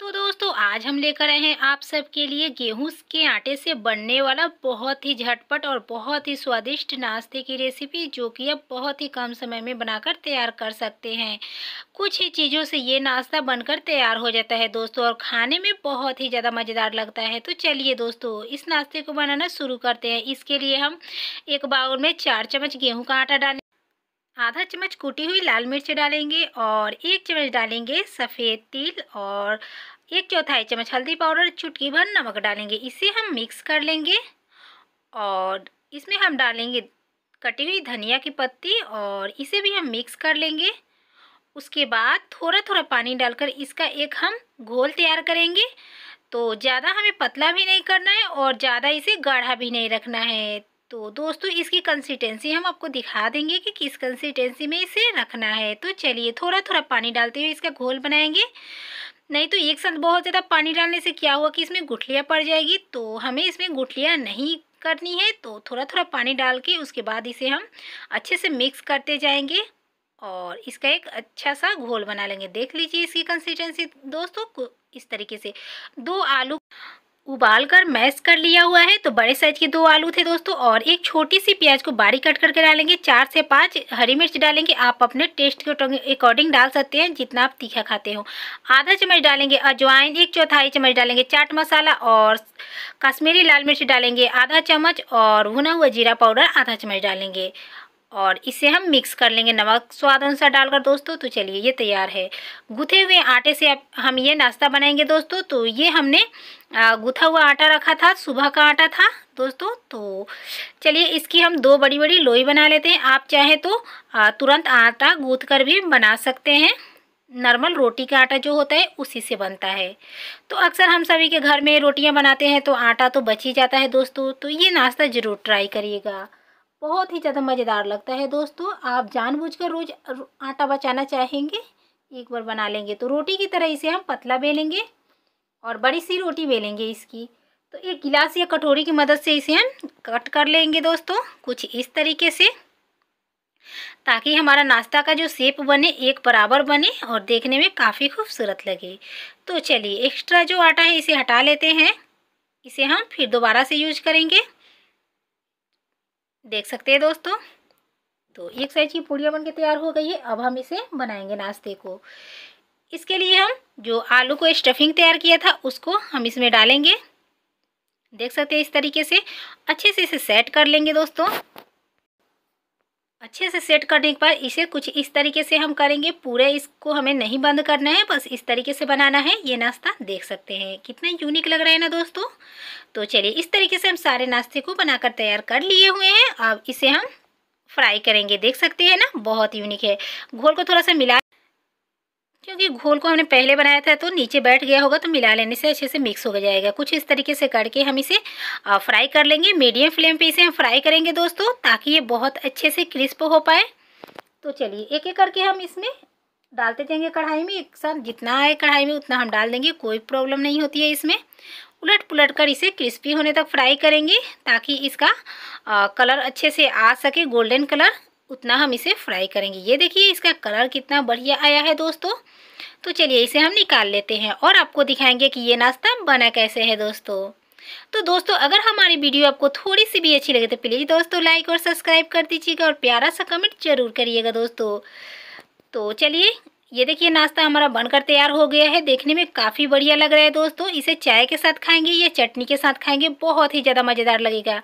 तो दोस्तों आज हम लेकर आए हैं आप सबके लिए गेहूं के आटे से बनने वाला बहुत ही झटपट और बहुत ही स्वादिष्ट नाश्ते की रेसिपी जो कि आप बहुत ही कम समय में बनाकर तैयार कर सकते हैं कुछ ही चीज़ों से ये नाश्ता बनकर तैयार हो जाता है दोस्तों और खाने में बहुत ही ज़्यादा मज़ेदार लगता है तो चलिए दोस्तों इस नाश्ते को बनाना शुरू करते हैं इसके लिए हम एक बाउल में चार चम्मच गेहूँ का आटा डालें आधा चम्मच कूटी हुई लाल मिर्च डालेंगे और एक चम्मच डालेंगे सफ़ेद तिल और एक चौथाई चम्मच हल्दी पाउडर चुटकी भर नमक डालेंगे इसे हम मिक्स कर लेंगे और इसमें हम डालेंगे कटी हुई धनिया की पत्ती और इसे भी हम मिक्स कर लेंगे उसके बाद थोड़ा थोड़ा पानी डालकर इसका एक हम घोल तैयार करेंगे तो ज़्यादा हमें पतला भी नहीं करना है और ज़्यादा इसे गाढ़ा भी नहीं रखना है तो दोस्तों इसकी कंसिस्टेंसी हम आपको दिखा देंगे कि किस कंसिस्टेंसी में इसे रखना है तो चलिए थोड़ा थोड़ा पानी डालते हुए इसका घोल बनाएंगे नहीं तो एक साथ बहुत ज़्यादा पानी डालने से क्या हुआ कि इसमें गुठलियाँ पड़ जाएगी तो हमें इसमें गुठलियाँ नहीं करनी है तो थोड़ा थोड़ा पानी डाल के उसके बाद इसे हम अच्छे से मिक्स करते जाएंगे और इसका एक अच्छा सा घोल बना लेंगे देख लीजिए इसकी कंसिस्टेंसी दोस्तों इस तरीके से दो आलू उबाल कर मैश कर लिया हुआ है तो बड़े साइज के दो आलू थे दोस्तों और एक छोटी सी प्याज को बारीक कट करके डालेंगे चार से पाँच हरी मिर्च डालेंगे आप अपने टेस्ट के अकॉर्डिंग डाल सकते हैं जितना आप तीखा खाते हो आधा चम्मच डालेंगे अजवाइन एक चौथाई चम्मच डालेंगे चाट मसाला और कश्मीरी लाल मिर्च डालेंगे आधा चम्मच और भुना हुआ जीरा पाउडर आधा चम्मच डालेंगे और इसे हम मिक्स कर लेंगे नमक स्वाद अनुसार डालकर दोस्तों तो चलिए ये तैयार है गुथे हुए आटे से अब हम ये नाश्ता बनाएंगे दोस्तों तो ये हमने गुथा हुआ आटा रखा था सुबह का आटा था दोस्तों तो चलिए इसकी हम दो बड़ी बड़ी लोई बना लेते हैं आप चाहे तो तुरंत आटा गूँथ कर भी बना सकते हैं नॉर्मल रोटी का आटा जो होता है उसी से बनता है तो अक्सर हम सभी के घर में रोटियां बनाते हैं तो आटा तो बच ही जाता है दोस्तों तो ये नाश्ता ज़रूर ट्राई करिएगा बहुत ही ज़्यादा मज़ेदार लगता है दोस्तों आप जानबूझकर रोज़ आटा बचाना चाहेंगे एक बार बना लेंगे तो रोटी की तरह इसे हम पतला बेलेंगे और बड़ी सी रोटी बेलेंगे इसकी तो एक गिलास या कटोरी की मदद से इसे हम कट कर लेंगे दोस्तों कुछ इस तरीके से ताकि हमारा नाश्ता का जो शेप बने एक बराबर बने और देखने में काफ़ी खूबसूरत लगे तो चलिए एक्स्ट्रा जो आटा है इसे हटा लेते हैं इसे हम फिर दोबारा से यूज करेंगे देख सकते हैं दोस्तों तो एक साइज की पूड़ियाँ बनके तैयार हो गई है अब हम इसे बनाएंगे नाश्ते को इसके लिए हम जो आलू को स्टफिंग तैयार किया था उसको हम इसमें डालेंगे देख सकते हैं इस तरीके से अच्छे से इसे सेट कर लेंगे दोस्तों अच्छे से सेट करने के बाद इसे कुछ इस तरीके से हम करेंगे पूरे इसको हमें नहीं बंद करना है बस इस तरीके से बनाना है ये नाश्ता देख सकते हैं कितना यूनिक लग रहा है ना दोस्तों तो चलिए इस तरीके से हम सारे नाश्ते को बनाकर तैयार कर लिए हुए हैं अब इसे हम फ्राई करेंगे देख सकते हैं ना बहुत यूनिक है घोल को थोड़ा सा मिला क्योंकि घोल को हमने पहले बनाया था तो नीचे बैठ गया होगा तो मिला लेने से अच्छे से मिक्स हो जाएगा कुछ इस तरीके से करके हम इसे फ्राई कर लेंगे मीडियम फ्लेम पे इसे हम फ्राई करेंगे दोस्तों ताकि ये बहुत अच्छे से क्रिस्प हो पाए तो चलिए एक एक करके हम इसमें डालते जाएंगे कढ़ाई में एक साथ जितना आए कढ़ाई में उतना हम डाल देंगे कोई प्रॉब्लम नहीं होती है इसमें उलट पुलट कर इसे क्रिस्पी होने तक फ्राई करेंगे ताकि इसका आ, कलर अच्छे से आ सके गोल्डन कलर उतना हम इसे फ्राई करेंगे ये देखिए इसका कलर कितना बढ़िया आया है दोस्तों तो चलिए इसे हम निकाल लेते हैं और आपको दिखाएंगे कि ये नाश्ता बना कैसे है दोस्तों तो दोस्तों अगर हमारी वीडियो आपको थोड़ी सी भी अच्छी लगे तो प्लीज़ दोस्तों लाइक और सब्सक्राइब कर दीजिएगा और प्यारा सा कमेंट जरूर करिएगा दोस्तों तो चलिए ये देखिए नाश्ता हमारा बनकर तैयार हो गया है देखने में काफ़ी बढ़िया लग रहा है दोस्तों इसे चाय के साथ खाएंगे या चटनी के साथ खाएंगे बहुत ही ज़्यादा मज़ेदार लगेगा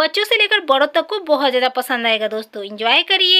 बच्चों से लेकर बड़ों तक को बहुत ज़्यादा पसंद आएगा दोस्तों इंजॉय करिए